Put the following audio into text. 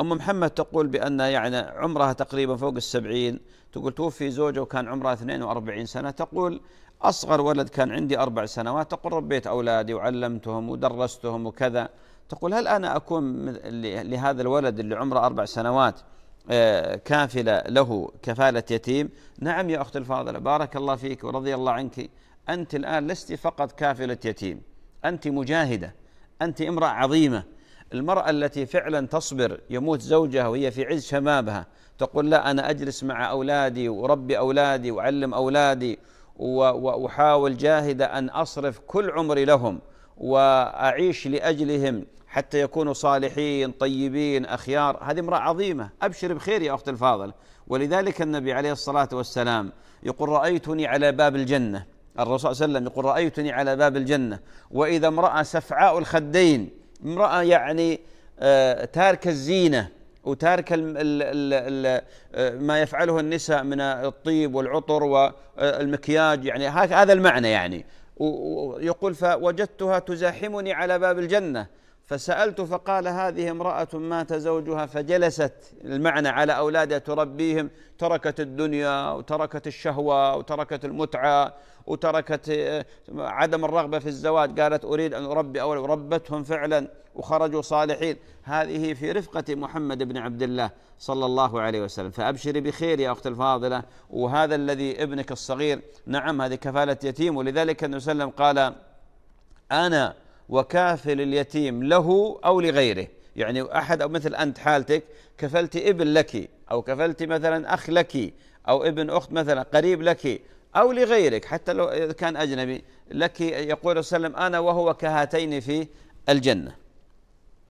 أم محمد تقول بأن يعني عمرها تقريبا فوق السبعين تقول توفي زوجها وكان عمرها 42 سنة تقول أصغر ولد كان عندي أربع سنوات تقول ربيت أولادي وعلمتهم ودرستهم وكذا تقول هل أنا أكون لهذا الولد اللي عمره أربع سنوات آه، كافلة له كفالة يتيم نعم يا أخت الفاضلة بارك الله فيك ورضي الله عنك أنت الآن لست فقط كافلة يتيم أنت مجاهدة أنت امرأة عظيمة المرأة التي فعلا تصبر يموت زوجها وهي في عز شبابها تقول لا أنا أجلس مع أولادي وربي أولادي وعلم أولادي وأحاول جاهدة أن أصرف كل عمري لهم وأعيش لأجلهم حتى يكونوا صالحين طيبين أخيار هذه امرأة عظيمة أبشر بخير يا أخت الفاضل ولذلك النبي عليه الصلاة والسلام يقول رأيتني على باب الجنة الرسول صلى الله عليه وسلم يقول رأيتني على باب الجنة وإذا امرأة سفعاء الخدين امرأة يعني آه، تاركة الزينة وتارك الـ الـ الـ الـ آه، ما يفعله النساء من الطيب والعطر والمكياج يعني هذا المعنى يعني ويقول فوجدتها تزاحمني على باب الجنة فسألت فقال هذه امرأة مات زوجها فجلست المعنى على أولادها تربيهم تركت الدنيا وتركت الشهوة وتركت المتعة وتركت آه، عدم الرغبة في الزواج قالت أريد أن أربي أولاد ربتهم فعلا وخرجوا صالحين هذه في رفقة محمد بن عبد الله صلى الله عليه وسلم فأبشري بخير يا أخت الفاضلة وهذا الذي ابنك الصغير نعم هذه كفالة يتيم ولذلك النبي صلى الله عليه وسلم قال أنا وكافل اليتيم له أو لغيره يعني أحد أو مثل أنت حالتك كفلت ابن لك أو كفلت مثلا أخ لك أو ابن أخت مثلا قريب لك أو لغيرك حتى لو كان أجنبي لك يقول صلى الله عليه وسلم أنا وهو كهاتين في الجنة